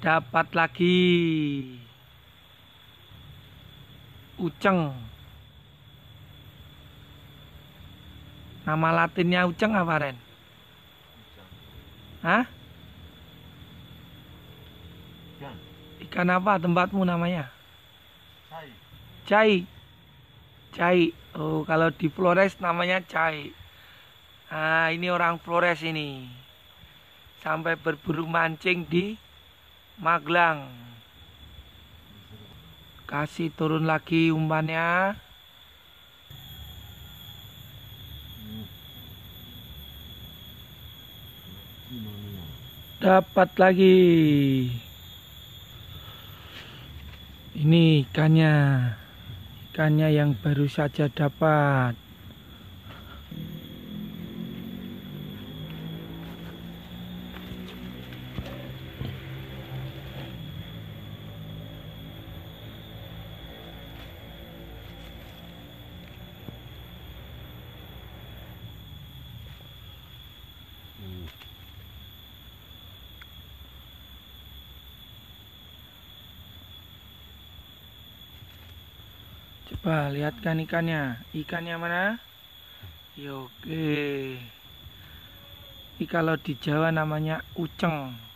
dapat lagi uceng nama latinnya uceng apa Ren? Hah? Ikan. apa tempatmu namanya? Cai. Cai. Cai. Oh, kalau di Flores namanya cai. Ah, ini orang Flores ini. Sampai berburu mancing di Maglang. Kasih turun lagi umpannya. Dapat lagi. Ini ikannya. Ikannya yang baru saja dapat. Coba lihatkan ikannya. Ikannya mana? Ya, oke. Ini kalau di Jawa namanya uceng.